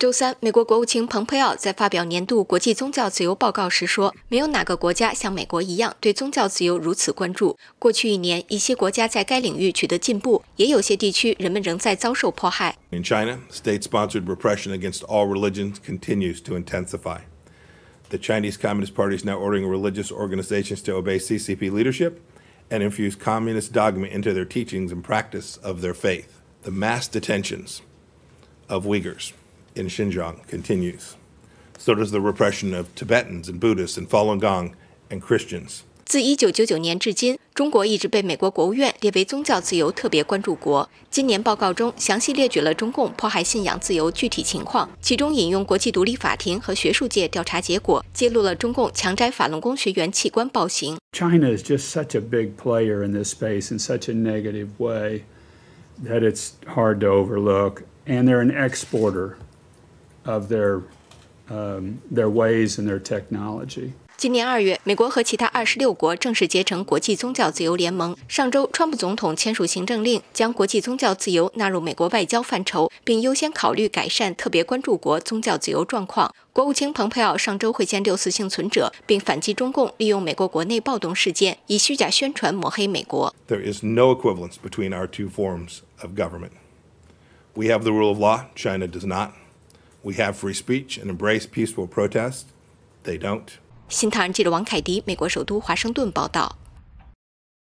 In China, state-sponsored repression against all religions continues to intensify. The Chinese Communist Party is now ordering religious organizations to obey CCP leadership and infuse communist dogma into their teachings and practice of their faith. The mass detentions of Uyghurs in Xinjiang continues. So does the repression of Tibetans and Buddhists and Falun Gong and Christians. 自 is just such a big player in this space in such a negative way that it's hard to overlook, and they're an exporter of technology. their their their ways and 今年二月，美国和其他二十六国正式结成国际宗教自由联盟。上周，川普总统签署行政令，将国际宗教自由纳入美国外交范畴，并优先考虑改善特别关注国宗教自由状况。国务卿蓬佩奥上周会见六四幸存者，并反击中共利用美国国内暴动事件以虚假宣传抹黑美国。There is no equivalence between our two forms of government. We have the rule of law. China does not. We have free speech and embrace peaceful protest. They don't. 新唐人记者王凯迪，美国首都华盛顿报道。